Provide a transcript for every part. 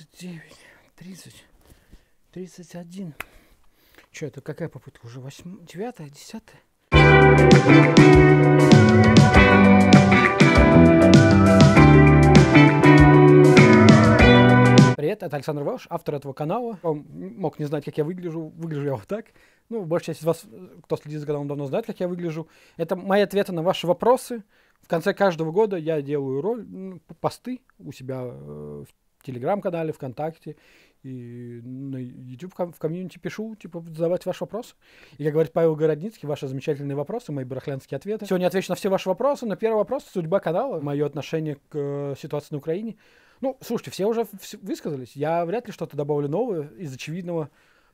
29, 30, 31. Что это, какая попытка? Уже 8, 9, 10? Привет, это Александр Ваш, автор этого канала. Он мог не знать, как я выгляжу. Выгляжу я вот так. Ну, большая часть из вас, кто следит за каналом, давно знает, как я выгляжу. Это мои ответы на ваши вопросы. В конце каждого года я делаю роль, ну, посты у себя э, в телеграм-канале, ВКонтакте и на YouTube в комьюнити пишу, типа, задавать ваши вопросы. И, как говорит Павел Городницкий, ваши замечательные вопросы, мои барахлянские ответы. Сегодня отвечу на все ваши вопросы. На первый вопрос — судьба канала, мое отношение к э, ситуации на Украине. Ну, слушайте, все уже вс- высказались. Я вряд ли что-то добавлю новое из очевидного.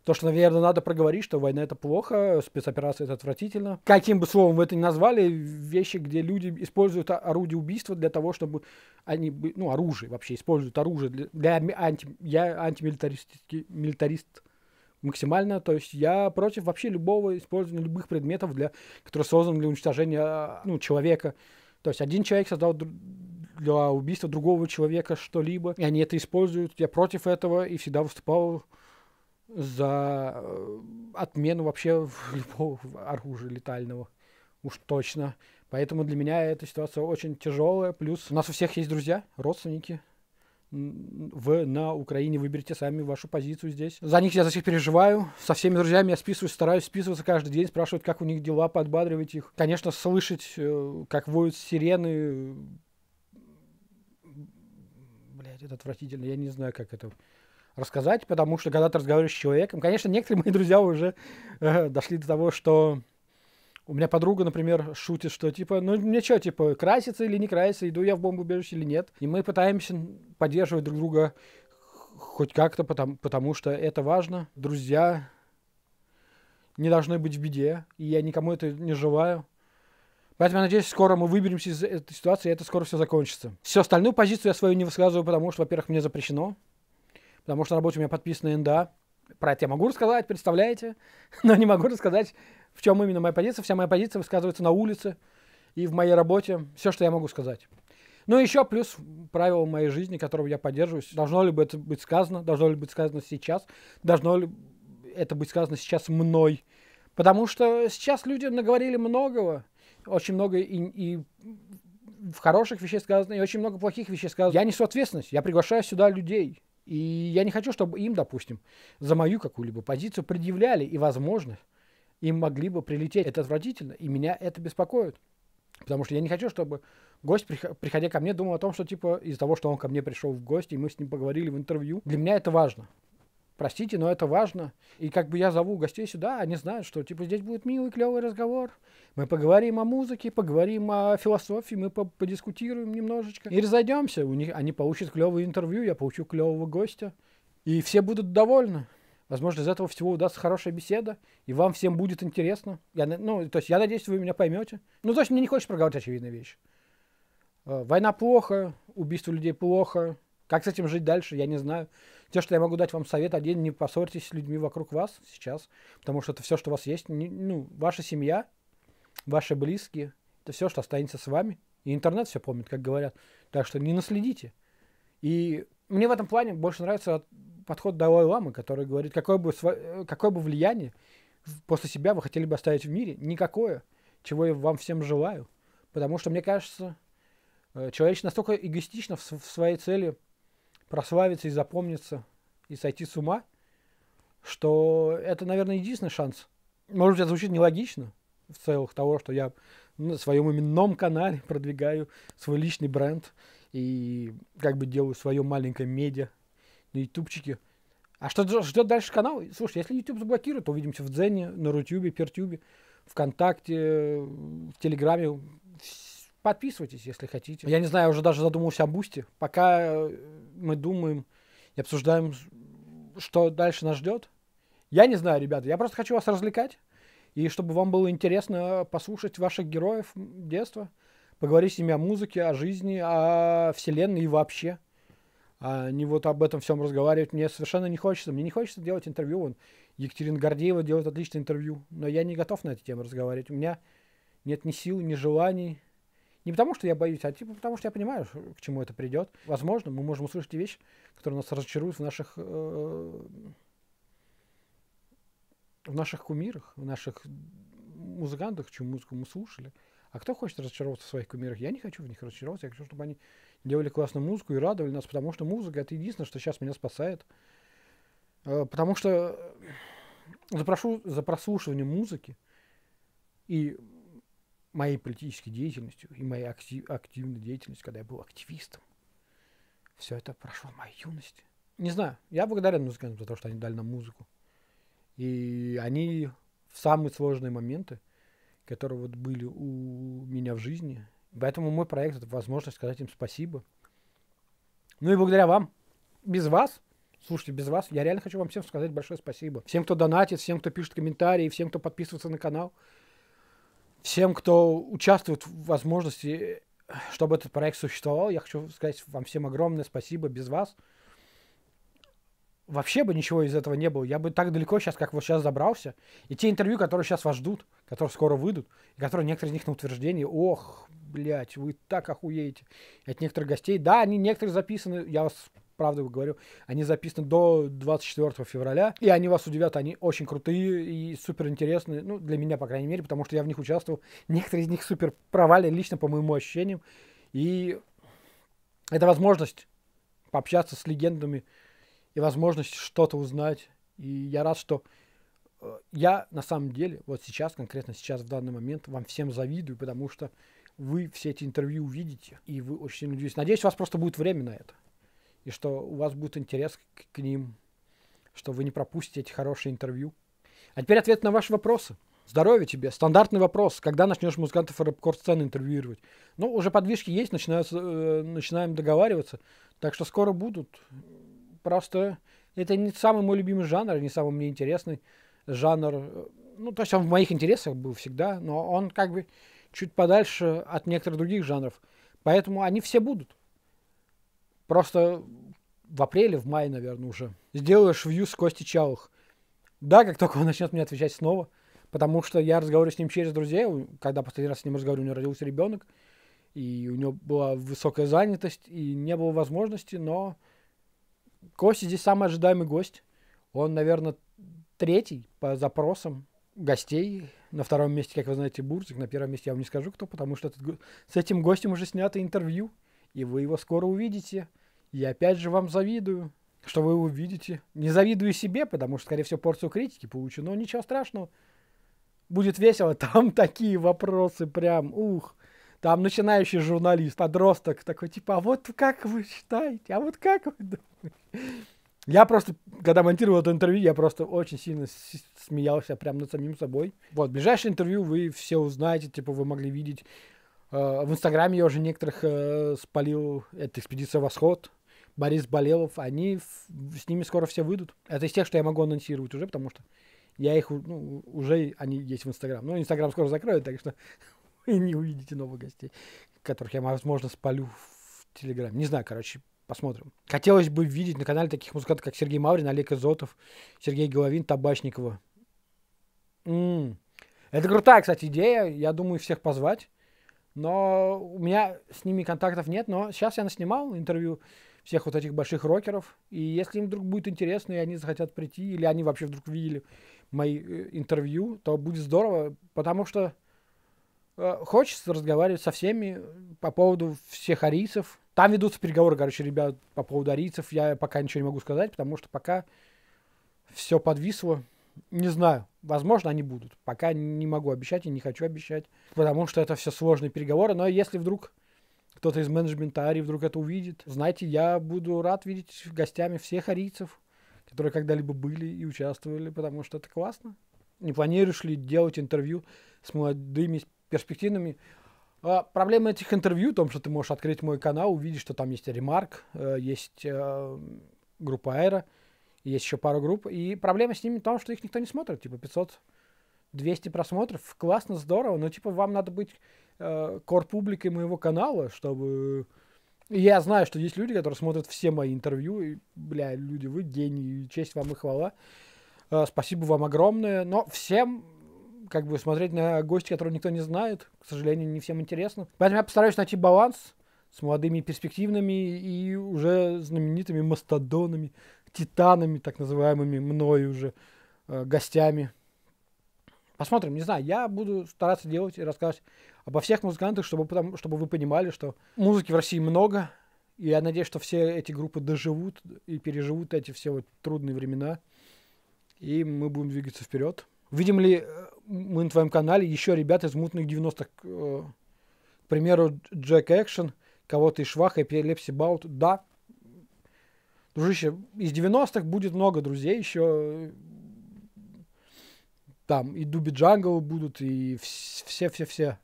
То, что, наверное, надо проговорить, что война это плохо, спецоперация это отвратительно. Каким бы словом вы это ни назвали, вещи, где люди используют орудие убийства для того, чтобы они, ну, оружие вообще, используют оружие для, для анти, я антимилитаристский, милитарист максимально, то есть я против вообще любого использования любых предметов, для, которые созданы для уничтожения, а, ну, человека. То есть один человек создал для убийства другого человека что-либо, и они это используют. Я против этого и всегда выступал за э, отмену вообще любого оружия летального. Уж точно. Поэтому для меня эта ситуация очень тяжелая. Плюс у нас у всех есть друзья, родственники, Вы на Украине. Выберите сами вашу позицию здесь. За них я за всех переживаю. Со всеми друзьями я списываюсь, стараюсь списываться каждый день, спрашивать, как у них дела, подбадривать их. Конечно, слышать, э, как воют сирены. Блять, это отвратительно. Я не знаю, как это рассказать, потому что когда ты разговариваешь с человеком, конечно, некоторые мои друзья уже э, дошли до того, что у меня подруга, например, шутит, что типа, ну мне что, типа, красится или не красится, иду я в бомбоубежище или нет. И мы пытаемся поддерживать друг друга хоть как-то, потому, потому что это важно. Друзья не должны быть в беде, и я никому это не желаю. Поэтому я надеюсь, скоро мы выберемся из этой ситуации, и это скоро все закончится. Все остальную позицию я свою не высказываю, потому что, во-первых, мне запрещено потому что на работе у меня подписаны НДА. Про это я могу рассказать, представляете? Но не могу рассказать, в чем именно моя позиция. Вся моя позиция высказывается на улице и в моей работе. Все, что я могу сказать. Ну и еще плюс правила моей жизни, которого я поддерживаюсь. Должно ли это быть сказано? Должно ли быть сказано сейчас? Должно ли это быть сказано сейчас мной? Потому что сейчас люди наговорили многого. Очень много и, и в хороших вещей сказано, и очень много плохих вещей сказано. Я несу ответственность. Я приглашаю сюда людей. И я не хочу, чтобы им, допустим, за мою какую-либо позицию предъявляли, и, возможно, им могли бы прилететь. Это отвратительно, и меня это беспокоит. Потому что я не хочу, чтобы гость, приходя ко мне, думал о том, что типа из-за того, что он ко мне пришел в гости, и мы с ним поговорили в интервью. Для меня это важно. Простите, но это важно. И как бы я зову гостей сюда, они знают, что типа здесь будет милый, клевый разговор. Мы поговорим о музыке, поговорим о философии, мы по подискутируем немножечко. И разойдемся. У них, они получат клевое интервью, я получу клевого гостя. И все будут довольны. Возможно, из этого всего удастся хорошая беседа, и вам всем будет интересно. Я, ну, то есть я надеюсь, вы меня поймете. Ну, то есть мне не хочется проговорить очевидные вещи. Э, война плохо, убийство людей плохо. Как с этим жить дальше, я не знаю. Все, что я могу дать вам совет один, не поссорьтесь с людьми вокруг вас сейчас, потому что это все, что у вас есть, не, ну, ваша семья, ваши близкие, это все, что останется с вами. И интернет все помнит, как говорят. Так что не наследите. И мне в этом плане больше нравится подход Далай Ламы, который говорит, какое бы, э, какое бы влияние после себя вы хотели бы оставить в мире, никакое, чего я вам всем желаю. Потому что, мне кажется, э, человечество настолько эгоистично в своей цели прославиться и запомниться, и сойти с ума, что это, наверное, единственный шанс. Может быть, это звучит нелогично в целых того, что я на своем именном канале продвигаю свой личный бренд и как бы делаю свое маленькое медиа на ютубчике. А что ждет дальше канал? Слушай, если YouTube заблокирует, то увидимся в Дзене, на Рутюбе, Пертюбе, ВКонтакте, в Телеграме, Подписывайтесь, если хотите. Я не знаю, я уже даже задумался о бусте. Пока э, мы думаем и обсуждаем, что дальше нас ждет. Я не знаю, ребята, я просто хочу вас развлекать. И чтобы вам было интересно послушать ваших героев детства, поговорить с ними о музыке, о жизни, о вселенной и вообще. А не вот об этом всем разговаривать мне совершенно не хочется. Мне не хочется делать интервью. Вон, Екатерина Гордеева делает отличное интервью, но я не готов на эту тему разговаривать. У меня нет ни сил, ни желаний, не потому, что я боюсь, а типа потому, что я понимаю, к чему это придет. Возможно, мы можем услышать вещи, которые нас разочаруют в наших, э, в наших кумирах, в наших музыкантах, чью музыку мы слушали. А кто хочет разочароваться в своих кумирах? Я не хочу в них разочаровываться. Я хочу, чтобы они делали классную музыку и радовали нас, потому что музыка — это единственное, что сейчас меня спасает. Э, потому что э, за, прошу, за прослушивание музыки и моей политической деятельностью и моей актив, активной деятельностью, когда я был активистом, все это прошло в моей юности. Не знаю, я благодарен музыкантам за то, что они дали нам музыку. И они в самые сложные моменты, которые вот были у меня в жизни. Поэтому мой проект — это возможность сказать им спасибо. Ну и благодаря вам. Без вас, слушайте, без вас, я реально хочу вам всем сказать большое спасибо. Всем, кто донатит, всем, кто пишет комментарии, всем, кто подписывается на канал всем, кто участвует в возможности, чтобы этот проект существовал. Я хочу сказать вам всем огромное спасибо. Без вас вообще бы ничего из этого не было. Я бы так далеко сейчас, как вот сейчас забрался. И те интервью, которые сейчас вас ждут, которые скоро выйдут, и которые некоторые из них на утверждении, ох, блядь, вы так охуеете. от некоторых гостей, да, они некоторые записаны, я вас правду говорю, они записаны до 24 февраля, и они вас удивят, они очень крутые и супер интересные, ну, для меня, по крайней мере, потому что я в них участвовал. Некоторые из них супер провали, лично по моему ощущениям, и это возможность пообщаться с легендами и возможность что-то узнать. И я рад, что э, я на самом деле вот сейчас, конкретно сейчас, в данный момент, вам всем завидую, потому что вы все эти интервью увидите, и вы очень сильно удивитесь. Надеюсь, у вас просто будет время на это и что у вас будет интерес к, к ним, что вы не пропустите эти хорошие интервью. А теперь ответ на ваши вопросы. Здоровье тебе. Стандартный вопрос. Когда начнешь музыкантов рэп-кор-сцены интервьюировать? Ну, уже подвижки есть, начинаются, э, начинаем договариваться. Так что скоро будут. Просто это не самый мой любимый жанр, не самый мне интересный жанр. Ну, то есть он в моих интересах был всегда, но он как бы чуть подальше от некоторых других жанров. Поэтому они все будут. Просто в апреле, в мае, наверное, уже сделаешь вью с Кости Чалых. Да, как только он начнет мне отвечать снова, потому что я разговариваю с ним через друзей, когда последний раз с ним разговаривал, у него родился ребенок, и у него была высокая занятость, и не было возможности, но Костя здесь самый ожидаемый гость. Он, наверное, третий по запросам гостей. На втором месте, как вы знаете, Бурзик. На первом месте я вам не скажу, кто, потому что этот, с этим гостем уже снято интервью и вы его скоро увидите. И опять же вам завидую, что вы его увидите. Не завидую себе, потому что, скорее всего, порцию критики получу, но ничего страшного. Будет весело, там такие вопросы прям, ух. Там начинающий журналист, подросток такой, типа, а вот как вы считаете, а вот как вы думаете? Я просто, когда монтировал это интервью, я просто очень сильно смеялся прям над самим собой. Вот, ближайшее интервью вы все узнаете, типа, вы могли видеть Э, в Инстаграме я уже некоторых э, спалил. Это «Экспедиция Восход», Борис Болелов. Они, с ними скоро все выйдут. Это из тех, что я могу анонсировать уже, потому что я их, ну, уже они есть в Инстаграм. но ну, Инстаграм скоро закроют, так что вы не увидите новых гостей, которых я, возможно, спалю в Телеграме. Не знаю, короче, посмотрим. Хотелось бы видеть на канале таких музыкантов, как Сергей Маврин, Олег Изотов, Сергей Головин, Табачникова. М-м. Это крутая, кстати, идея. Я думаю, всех позвать. Но у меня с ними контактов нет, но сейчас я наснимал интервью всех вот этих больших рокеров, и если им вдруг будет интересно, и они захотят прийти, или они вообще вдруг видели мои э, интервью, то будет здорово, потому что э, хочется разговаривать со всеми э, по поводу всех арийцев. Там ведутся переговоры, короче, ребят, по поводу арийцев. Я пока ничего не могу сказать, потому что пока все подвисло. Не знаю. Возможно, они будут. Пока не могу обещать и не хочу обещать, потому что это все сложные переговоры. Но если вдруг кто-то из менеджмента Ари вдруг это увидит, знаете, я буду рад видеть гостями всех арийцев, которые когда-либо были и участвовали, потому что это классно. Не планируешь ли делать интервью с молодыми перспективными? А, проблема этих интервью в том, что ты можешь открыть мой канал, увидеть, что там есть ремарк, э, есть э, группа Аэра, есть еще пару групп. И проблема с ними в том, что их никто не смотрит. Типа 500 200 просмотров, классно, здорово, но типа вам надо быть э, кор-публикой моего канала, чтобы... Я знаю, что есть люди, которые смотрят все мои интервью, и, бля, люди, вы гении, честь вам и хвала. Э, спасибо вам огромное, но всем как бы смотреть на гостя, которого никто не знает, к сожалению, не всем интересно. Поэтому я постараюсь найти баланс с молодыми перспективными и уже знаменитыми мастодонами, титанами, так называемыми мной уже, э, гостями. Посмотрим, не знаю, я буду стараться делать и рассказывать обо всех музыкантах, чтобы, потом, чтобы вы понимали, что музыки в России много, и я надеюсь, что все эти группы доживут и переживут эти все вот трудные времена, и мы будем двигаться вперед. Видим ли э, мы на твоем канале еще ребят из мутных 90-х, э, к примеру, Джек Экшен, кого-то из Шваха, Эпилепси Баут, да, Дружище, из 90-х будет много друзей еще. Там и Дуби Джангл будут, и все-все-все.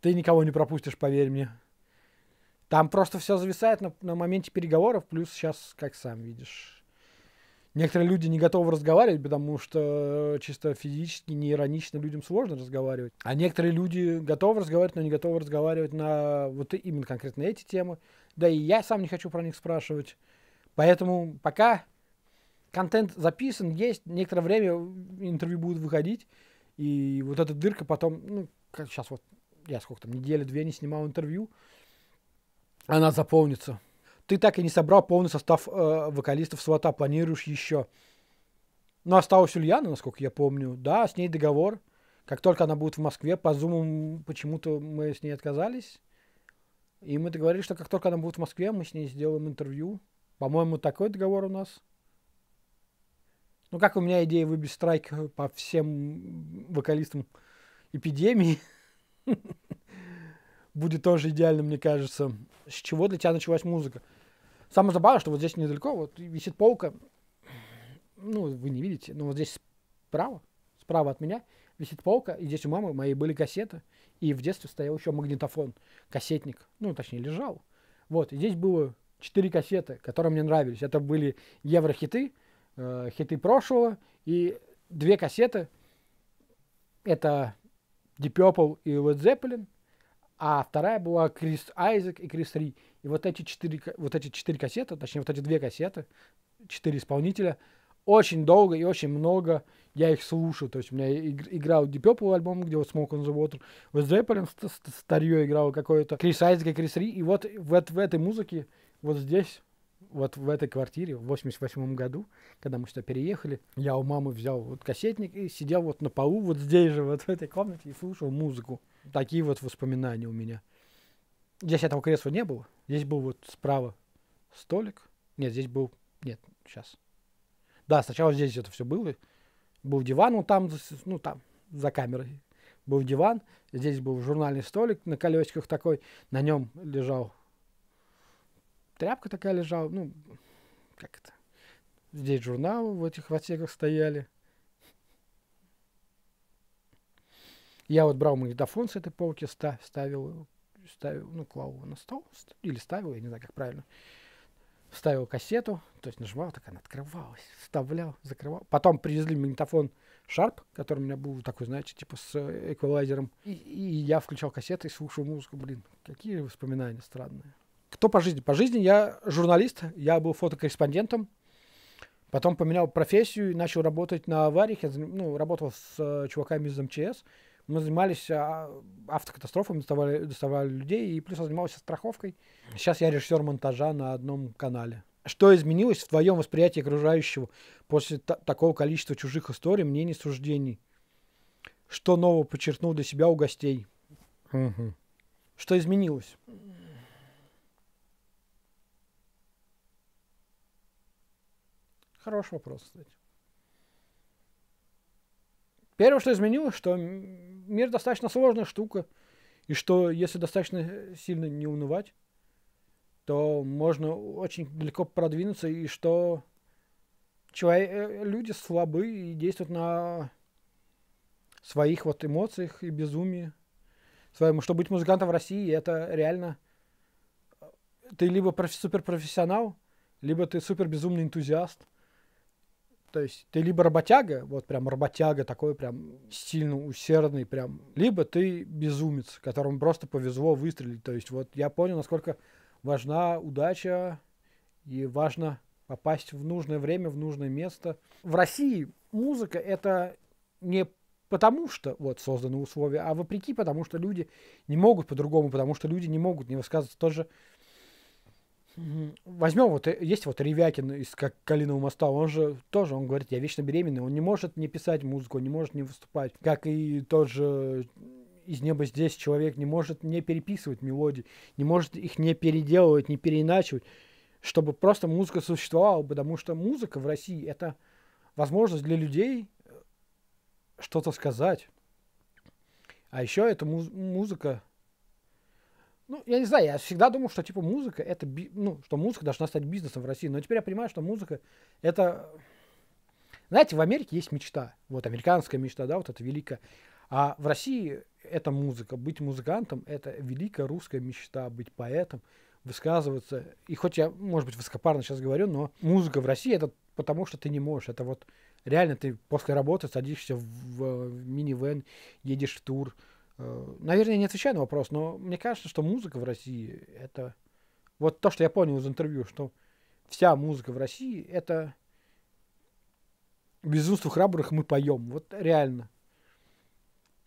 Ты никого не пропустишь, поверь мне. Там просто все зависает на, на моменте переговоров, плюс сейчас, как сам видишь. Некоторые люди не готовы разговаривать, потому что чисто физически, неиронично людям сложно разговаривать. А некоторые люди готовы разговаривать, но не готовы разговаривать на вот именно конкретно эти темы. Да и я сам не хочу про них спрашивать. Поэтому пока контент записан, есть, некоторое время интервью будут выходить, и вот эта дырка потом, ну, как сейчас вот, я сколько там, недели две не снимал интервью, она заполнится. Ты так и не собрал полный состав э, вокалистов свата, планируешь еще. Ну, осталась Ульяна, насколько я помню. Да, с ней договор. Как только она будет в Москве, по зуму почему-то мы с ней отказались. И мы договорились, что как только она будет в Москве, мы с ней сделаем интервью. По-моему, такой договор у нас. Ну, как у меня идея выбить страйк по всем вокалистам эпидемии. Будет тоже идеально, мне кажется. С чего для тебя началась музыка? Самое забавное, что вот здесь недалеко, вот висит полка. Ну, вы не видите, но вот здесь справа, справа от меня висит полка, и здесь у мамы моей были кассеты, и в детстве стоял еще магнитофон, кассетник, ну, точнее, лежал. Вот, и здесь было четыре кассеты, которые мне нравились. Это были еврохиты, э, хиты прошлого и две кассеты. Это Deep Purple и Led Zeppelin, а вторая была Крис Айзек и Крис Ри. И вот эти четыре, вот эти четыре кассеты, точнее, вот эти две кассеты, четыре исполнителя, очень долго и очень много я их слушаю, То есть у меня играл Deep Purple альбом, где вот Smoke on the Water, Led Zeppelin старье играл какое-то, Крис Айзек и Крис Ри. И вот в, в этой музыке вот здесь, вот в этой квартире в 88 м году, когда мы сюда переехали, я у мамы взял вот кассетник и сидел вот на полу вот здесь же, вот в этой комнате и слушал музыку. Такие вот воспоминания у меня. Здесь этого кресла не было. Здесь был вот справа столик. Нет, здесь был... Нет, сейчас. Да, сначала здесь это все было. Был диван, ну там, ну там, за камерой. Был диван, здесь был журнальный столик на колесиках такой, на нем лежал тряпка такая лежала, ну, как это, здесь журналы в этих в отсеках стояли. Я вот брал магнитофон с этой полки, ста ставил, ставил, ну, клал его на стол, или ставил, я не знаю, как правильно. Ставил кассету, то есть нажимал, так она открывалась, вставлял, закрывал. Потом привезли магнитофон Sharp, который у меня был такой, знаете, типа с э, эквалайзером. И, и я включал кассеты и слушал музыку, блин, какие воспоминания странные. Кто по жизни? По жизни я журналист, я был фотокорреспондентом. Потом поменял профессию и начал работать на авариях. Я ну, работал с э, чуваками из МЧС. Мы занимались а, автокатастрофами, доставали, доставали людей, и плюс я занимался страховкой. Сейчас я режиссер монтажа на одном канале. Что изменилось в твоем восприятии окружающего после та- такого количества чужих историй, мнений, суждений? Что нового подчеркнул для себя у гостей? Угу. Что изменилось? Хороший вопрос, кстати. Первое, что изменилось, что мир достаточно сложная штука, и что если достаточно сильно не унывать, то можно очень далеко продвинуться, и что человек, э, люди слабы и действуют на своих вот эмоциях и безумии. Своему, что быть музыкантом в России, это реально... Э, ты либо суперпрофессионал, либо ты супер безумный энтузиаст – то есть ты либо работяга, вот прям работяга такой прям сильно усердный прям, либо ты безумец, которому просто повезло выстрелить. То есть вот я понял, насколько важна удача и важно попасть в нужное время, в нужное место. В России музыка это не потому что вот созданы условия, а вопреки потому что люди не могут по-другому, потому что люди не могут не высказываться. Тот же Возьмем, вот э, есть вот Ревякин из как Калиного моста, он же тоже, он говорит, я вечно беременный, он не может не писать музыку, не может не выступать. Как и тот же э, из неба здесь человек не может не переписывать мелодии, не может их не переделывать, не переиначивать, чтобы просто музыка существовала, потому что музыка в России это возможность для людей э, что-то сказать. А еще эта муз- музыка ну, я не знаю, я всегда думал, что типа музыка это, ну, что музыка должна стать бизнесом в России. Но теперь я понимаю, что музыка это... Знаете, в Америке есть мечта. Вот американская мечта, да, вот это великая. А в России это музыка. Быть музыкантом – это великая русская мечта. Быть поэтом, высказываться. И хоть я, может быть, высокопарно сейчас говорю, но музыка в России – это потому, что ты не можешь. Это вот реально ты после работы садишься в, в мини-вен, едешь в тур, Э, наверное, я не отвечаю на вопрос, но мне кажется, что музыка в России это... Вот то, что я понял из интервью, что вся музыка в России это безумство храбрых мы поем. Вот реально.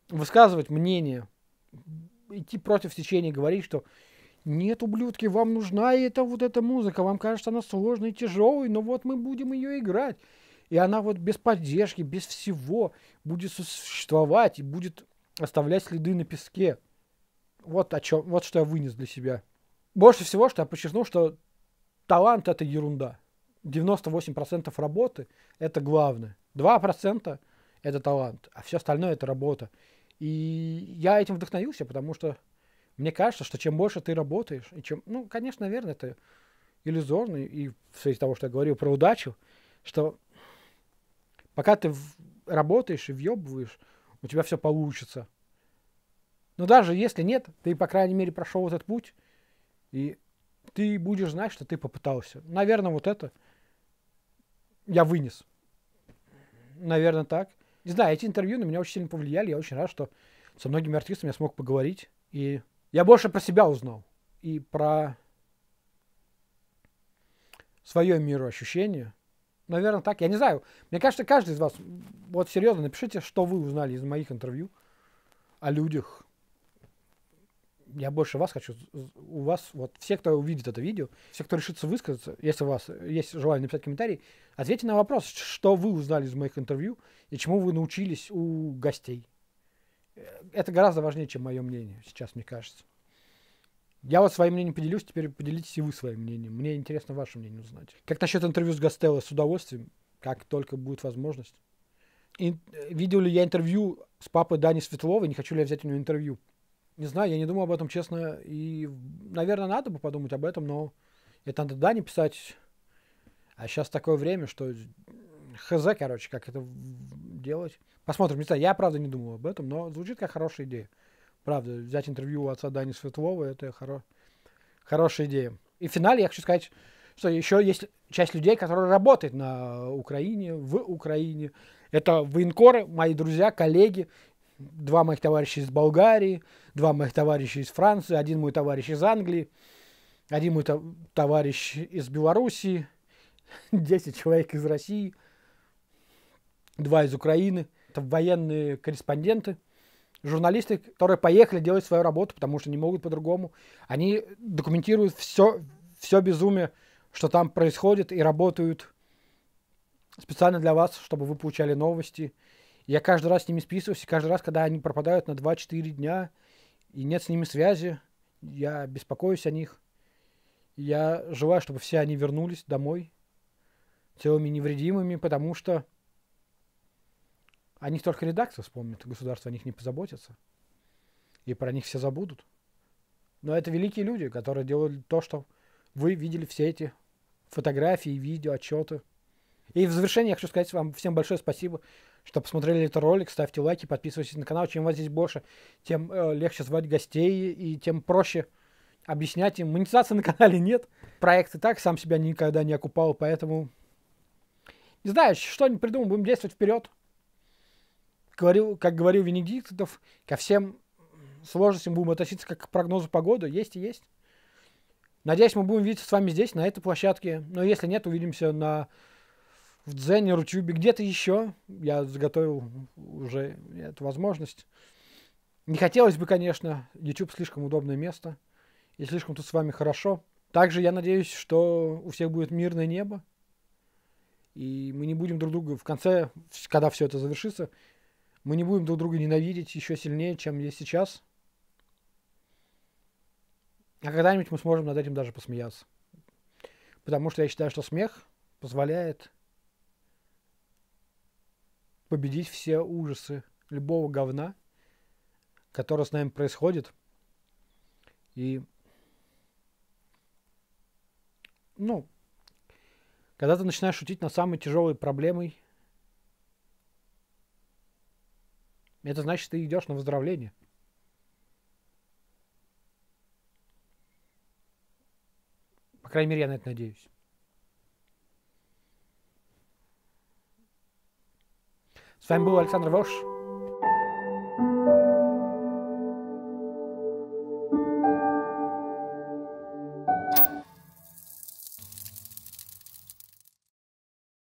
Высказывать мнение, идти против течения, говорить, что нет, ублюдки, вам нужна эта вот эта музыка, вам кажется она сложной и тяжелой, но вот мы будем ее играть. И она вот без поддержки, без всего будет существовать и будет оставлять следы на песке. Вот о чем, вот что я вынес для себя. Больше всего, что я подчеркнул, что талант это ерунда. 98% работы это главное. 2% это талант, а все остальное это работа. И я этим вдохновился, потому что мне кажется, что чем больше ты работаешь, и чем, ну, конечно, наверное, это иллюзорно, и в связи с того, что я говорил про удачу, что пока ты работаешь и въебываешь, у тебя все получится. Но даже если нет, ты, по крайней мере, прошел этот путь, и ты будешь знать, что ты попытался. Наверное, вот это я вынес. Наверное, так. Не знаю, эти интервью на меня очень сильно повлияли. Я очень рад, что со многими артистами я смог поговорить. И я больше про себя узнал. И про свое мироощущение – наверное, так. Я не знаю. Мне кажется, каждый из вас, вот серьезно, напишите, что вы узнали из моих интервью о людях. Я больше вас хочу, у вас, вот все, кто увидит это видео, все, кто решится высказаться, если у вас есть желание написать комментарий, ответьте на вопрос, что вы узнали из моих интервью и чему вы научились у гостей. Э, это гораздо важнее, чем мое мнение сейчас, мне кажется. Я вот своим мнением поделюсь, теперь поделитесь и вы своим мнением. Мне интересно ваше мнение узнать. Как насчет интервью с Гастелло? С удовольствием, как только будет возможность. И, видел ли я интервью с папой Дани Светловой? Не хочу ли я взять у него интервью? Не знаю, я не думал об этом, честно. И, наверное, надо бы подумать об этом, но это надо Дани писать. А сейчас такое время, что хз, короче, как это делать. Посмотрим, не знаю, я правда не думал об этом, но звучит как хорошая идея. Правда, взять интервью у отца Дани Светлова, это хоро... хорошая идея. И в финале я хочу сказать, что еще есть часть людей, которые работают на Украине, в Украине. Это военкоры, мои друзья, коллеги, два моих товарища из Болгарии, два моих товарища из Франции, один мой товарищ из Англии, один мой товарищ из Белоруссии, 10 человек из России, два из Украины. Это военные корреспонденты – журналисты, которые поехали делать свою работу, потому что не могут по-другому, они документируют все, все безумие, что там происходит, и работают специально для вас, чтобы вы получали новости. Я каждый раз с ними списываюсь, и каждый раз, когда они пропадают на 2-4 дня, и нет с ними связи, я беспокоюсь о них. Я желаю, чтобы все они вернулись домой целыми невредимыми, потому что о них только редакция вспомнит, государство о них не позаботится. И про них все забудут. Но это великие люди, которые делают то, что вы видели все эти фотографии, видео, отчеты. И в завершение я хочу сказать вам всем большое спасибо, что посмотрели этот ролик. Ставьте лайки, подписывайтесь на канал. Чем вас здесь больше, тем э, легче звать гостей и тем проще объяснять им. Монетизации на канале нет. Проект и так сам себя никогда не окупал, поэтому... Не знаю, что-нибудь придумал, будем действовать вперед говорил, как говорил Венедиктов, ко всем сложностям будем относиться как к прогнозу погоды. Есть и есть. Надеюсь, мы будем видеться с вами здесь, на этой площадке. Но если нет, увидимся на в Дзене, Рутюбе, где-то еще. Я заготовил уже эту возможность. Не хотелось бы, конечно. YouTube слишком удобное место. И слишком тут с вами хорошо. Также я надеюсь, что у всех будет мирное небо. И мы не будем друг друга в конце, когда все это завершится, мы не будем друг друга ненавидеть еще сильнее, чем есть сейчас. А когда-нибудь мы сможем над этим даже посмеяться. Потому что я считаю, что смех позволяет победить все ужасы любого говна, которое с нами происходит. И, ну, когда ты начинаешь шутить над самой тяжелой проблемой – Это значит, ты идешь на выздоровление. По крайней мере, я на это надеюсь. С вами был Александр Вош.